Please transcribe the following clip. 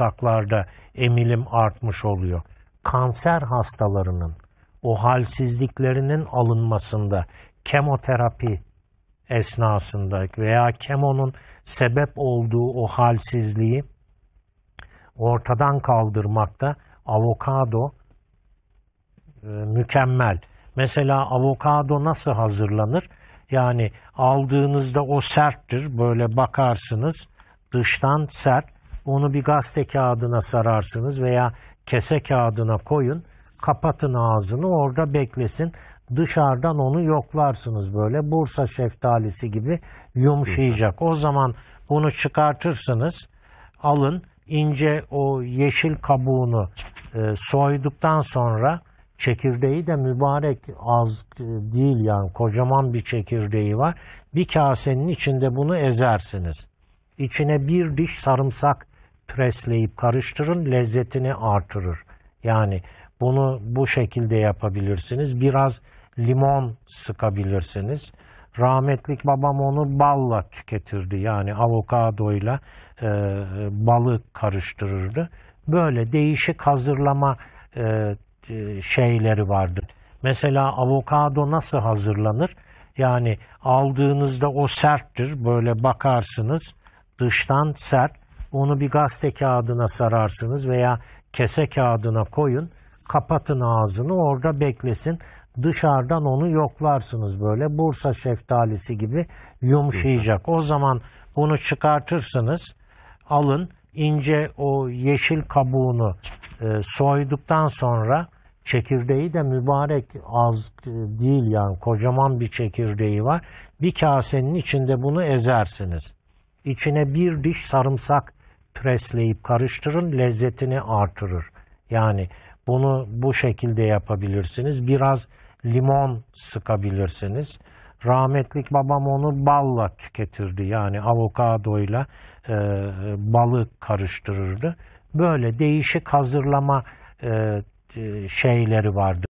bağırsaklarda emilim artmış oluyor. Kanser hastalarının o halsizliklerinin alınmasında kemoterapi esnasında veya kemonun sebep olduğu o halsizliği ortadan kaldırmakta avokado e, mükemmel. Mesela avokado nasıl hazırlanır? Yani aldığınızda o serttir. Böyle bakarsınız dıştan sert. Onu bir gazete kağıdına sararsınız veya kese kağıdına koyun. Kapatın ağzını orada beklesin. Dışarıdan onu yoklarsınız böyle Bursa şeftalisi gibi yumuşayacak. O zaman bunu çıkartırsınız. Alın ince o yeşil kabuğunu e, soyduktan sonra çekirdeği de mübarek az e, değil yani kocaman bir çekirdeği var. Bir kasenin içinde bunu ezersiniz. İçine bir diş sarımsak presleyip karıştırın lezzetini artırır. Yani bunu bu şekilde yapabilirsiniz. Biraz limon sıkabilirsiniz. Rahmetlik babam onu balla tüketirdi. Yani avokadoyla e, balı karıştırırdı. Böyle değişik hazırlama e, e şeyleri vardır. Mesela avokado nasıl hazırlanır? Yani aldığınızda o serttir. Böyle bakarsınız dıştan sert. Onu bir gazete kağıdına sararsınız veya kese kağıdına koyun. Kapatın ağzını orada beklesin. Dışarıdan onu yoklarsınız böyle. Bursa şeftalisi gibi yumuşayacak. O zaman bunu çıkartırsınız. Alın ince o yeşil kabuğunu e, soyduktan sonra çekirdeği de mübarek az e, değil yani kocaman bir çekirdeği var. Bir kasenin içinde bunu ezersiniz. İçine bir diş sarımsak presleyip karıştırın lezzetini artırır. Yani bunu bu şekilde yapabilirsiniz. Biraz limon sıkabilirsiniz. Rahmetlik babam onu balla tüketirdi. Yani avokadoyla e, balı karıştırırdı. Böyle değişik hazırlama e, e şeyleri vardı.